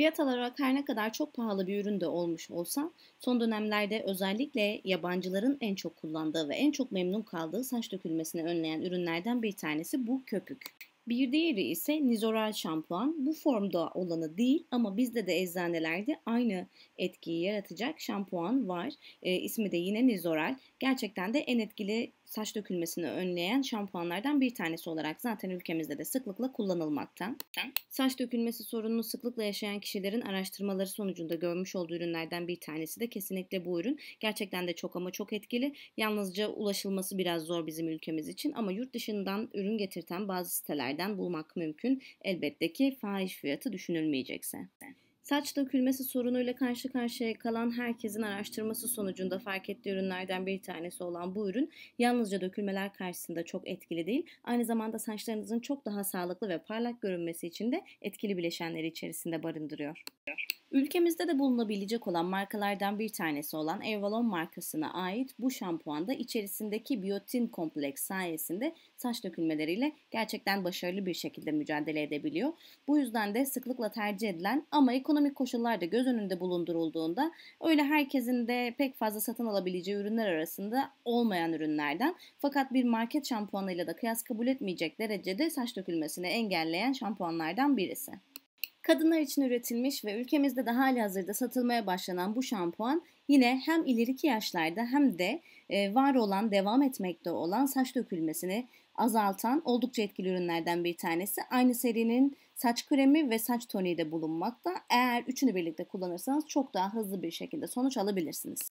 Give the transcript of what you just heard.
Fiyat olarak her ne kadar çok pahalı bir ürün de olmuş olsa son dönemlerde özellikle yabancıların en çok kullandığı ve en çok memnun kaldığı saç dökülmesini önleyen ürünlerden bir tanesi bu köpük. Bir diğeri ise nizoral şampuan. Bu formda olanı değil ama bizde de eczanelerde aynı etkiyi yaratacak şampuan var. E, ismi de yine nizoral. Gerçekten de en etkili saç dökülmesini önleyen şampuanlardan bir tanesi olarak zaten ülkemizde de sıklıkla kullanılmakta. Saç dökülmesi sorununu sıklıkla yaşayan kişilerin araştırmaları sonucunda görmüş olduğu ürünlerden bir tanesi de kesinlikle bu ürün. Gerçekten de çok ama çok etkili. Yalnızca ulaşılması biraz zor bizim ülkemiz için ama yurt dışından ürün getirten bazı sitelerden bulmak mümkün. Elbette ki fahiş fiyatı düşünülmeyecekse. Saç dökülmesi sorunuyla karşı karşıya kalan herkesin araştırması sonucunda fark ettiği ürünlerden bir tanesi olan bu ürün yalnızca dökülmeler karşısında çok etkili değil, aynı zamanda saçlarınızın çok daha sağlıklı ve parlak görünmesi için de etkili bileşenleri içerisinde barındırıyor. Ülkemizde de bulunabilecek olan markalardan bir tanesi olan Avalon markasına ait bu şampuan da içerisindeki biyotin kompleks sayesinde saç dökülmeleriyle gerçekten başarılı bir şekilde mücadele edebiliyor. Bu yüzden de sıklıkla tercih edilen ama ekonomik koşullarda göz önünde bulundurulduğunda öyle herkesin de pek fazla satın alabileceği ürünler arasında olmayan ürünlerden fakat bir market şampuanıyla da kıyas kabul etmeyecek derecede saç dökülmesini engelleyen şampuanlardan birisi. Kadınlar için üretilmiş ve ülkemizde de hali hazırda satılmaya başlanan bu şampuan yine hem ileriki yaşlarda hem de e, var olan, devam etmekte olan saç dökülmesini azaltan oldukça etkili ürünlerden bir tanesi. Aynı serinin saç kremi ve saç toniği de bulunmakta. Eğer üçünü birlikte kullanırsanız çok daha hızlı bir şekilde sonuç alabilirsiniz.